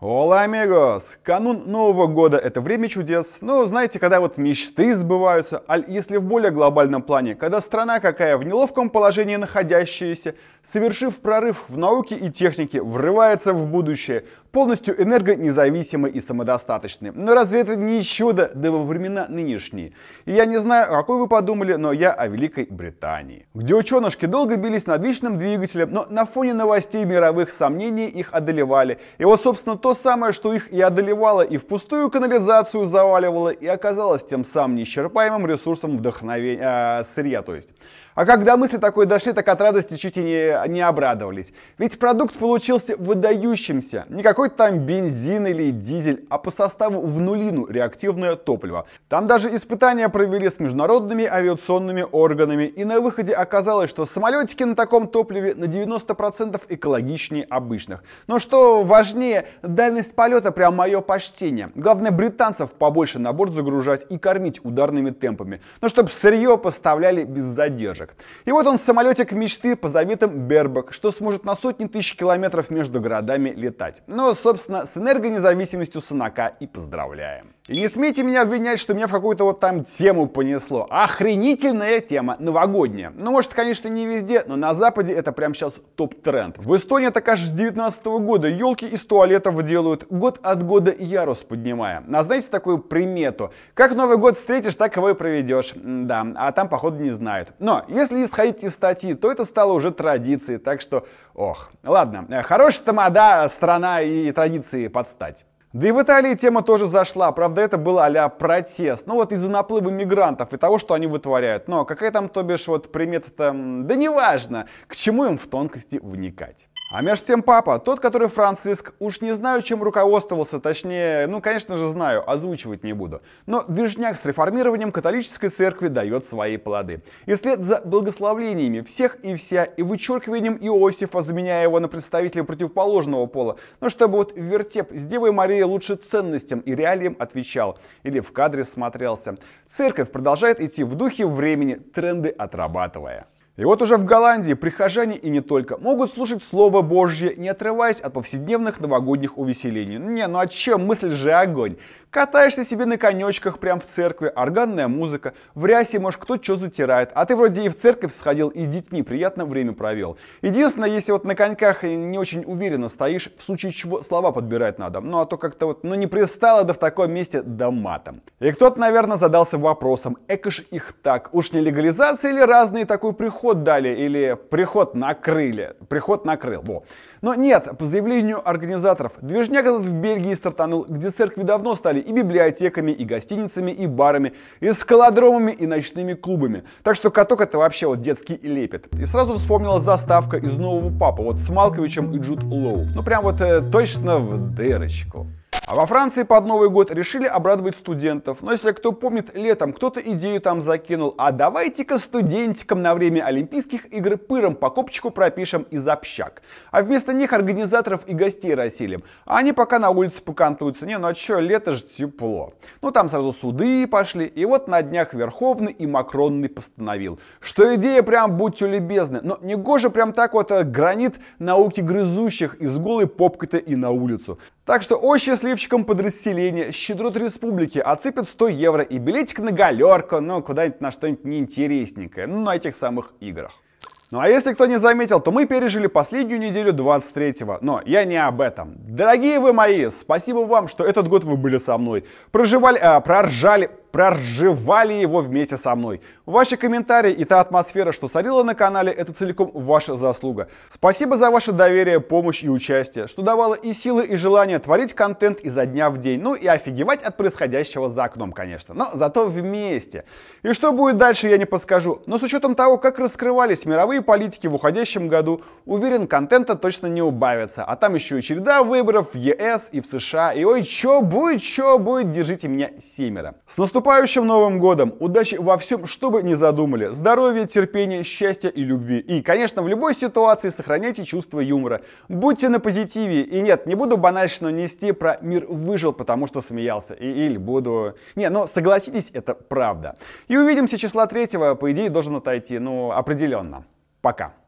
Ола, амигос! Канун Нового года – это время чудес, но ну, знаете, когда вот мечты сбываются, а если в более глобальном плане, когда страна какая в неловком положении находящаяся, совершив прорыв в науке и технике, врывается в будущее, полностью энергонезависимой и самодостаточной. Но разве это не чудо, да во времена нынешние? И я не знаю, о какой вы подумали, но я о Великой Британии, где ученышки долго бились над вечным двигателем, но на фоне новостей мировых сомнений их одолевали. И вот, собственно, то, то самое, что их и одолевало, и в пустую канализацию заваливало, и оказалось тем самым неисчерпаемым ресурсом вдохновения, э, сырья, то есть. А когда мысли такой дошли, так от радости чуть и не, не обрадовались. Ведь продукт получился выдающимся. Не какой-то там бензин или дизель, а по составу в нулину реактивное топливо. Там даже испытания провели с международными авиационными органами. И на выходе оказалось, что самолетики на таком топливе на 90% экологичнее обычных. Но что важнее, дальность полета прям мое почтение. Главное британцев побольше на борт загружать и кормить ударными темпами. Но чтобы сырье поставляли без задержек человек. И вот он самолетик мечты по заветам Бербак, что сможет на сотни тысяч километров между городами летать. Но, ну, собственно, с энергонезависимостью Сунака и поздравляем. И не смейте меня обвинять, что меня в какую-то вот там тему понесло. Охренительная тема, новогодняя. Ну, может, конечно, не везде, но на Западе это прям сейчас топ-тренд. В Эстонии так аж с 19 -го года елки из туалетов делают, год от года ярус поднимая. А знаете такую примету? Как Новый год встретишь, так его и проведешь. М да, а там, походу, не знают. Но, если исходить из статьи, то это стало уже традицией, так что, ох. Ладно, э, хорошая тамада, страна и традиции подстать. Да и в Италии тема тоже зашла, правда это был а протест. Ну вот из-за наплыва мигрантов и того, что они вытворяют. Но какая там, то бишь, вот примета там, да неважно, к чему им в тонкости вникать. А между тем папа, тот, который Франциск, уж не знаю, чем руководствовался, точнее, ну, конечно же, знаю, озвучивать не буду. Но движняк с реформированием католической церкви дает свои плоды. И вслед за благословлениями всех и вся, и вычеркиванием Иосифа, заменяя его на представителя противоположного пола, ну, чтобы вот вертеп с Девой Марией лучше ценностям и реалиям отвечал, или в кадре смотрелся. Церковь продолжает идти в духе времени, тренды отрабатывая. И вот уже в Голландии прихожане и не только могут слушать Слово Божье, не отрываясь от повседневных новогодних увеселений. Не, ну а чем мысль же огонь? Катаешься себе на конечках прям в церкви, органная музыка, в рясе, может, кто что затирает, а ты вроде и в церковь сходил, и с детьми приятно время провел. Единственное, если вот на коньках не очень уверенно стоишь, в случае чего слова подбирать надо, ну а то как-то вот, ну не пристало да в таком месте да матом. И кто-то, наверное, задался вопросом, эко ж их так, уж не легализация или разные такой приход приход дали или приход накрыли. Приход накрыл, во. Но нет, по заявлению организаторов, движняк этот в Бельгии стартанул, где церкви давно стали и библиотеками, и гостиницами, и барами, и скалодромами, и ночными клубами. Так что каток это вообще вот детский лепет. И сразу вспомнила заставка из «Нового папа вот с Малковичем и Джуд Лоу. Ну прям вот э, точно в дырочку. А во Франции под Новый год решили обрадовать студентов. Но если кто помнит, летом кто-то идею там закинул. А давайте-ка студентикам на время Олимпийских игр пыром по копчику пропишем из общак. А вместо них организаторов и гостей расселим. А они пока на улице покантуются. Не, ну а чё, лето же тепло. Ну там сразу суды пошли. И вот на днях Верховный и Макронный постановил, что идея прям будьте любезны. Но не гоже прям так вот э, гранит науки грызущих из голой попкой-то и на улицу. Так что о счастливчикам подразделения щедрот республики отсыпят 100 евро и билетик на галерку, но куда-нибудь на что-нибудь неинтересненькое, ну на этих самых играх. Ну а если кто не заметил, то мы пережили последнюю неделю 23-го, но я не об этом. Дорогие вы мои, спасибо вам, что этот год вы были со мной, проживали, э, проржали, проржевали его вместе со мной. Ваши комментарии и та атмосфера, что царила на канале, это целиком ваша заслуга. Спасибо за ваше доверие, помощь и участие, что давало и силы, и желание творить контент изо дня в день. Ну и офигевать от происходящего за окном, конечно. Но зато вместе. И что будет дальше, я не подскажу. Но с учетом того, как раскрывались мировые политики в уходящем году, уверен, контента точно не убавится. А там еще и череда выборов в ЕС и в США. И ой, что будет, что будет, держите меня семеро. С наступ наступающим Новым Годом! Удачи во всем, что бы ни задумали. Здоровья, терпения, счастья и любви. И, конечно, в любой ситуации сохраняйте чувство юмора. Будьте на позитиве. И нет, не буду банально нести про «мир выжил, потому что смеялся». И, или буду... Не, но согласитесь, это правда. И увидимся числа третьего, по идее, должен отойти. Ну, определенно. Пока.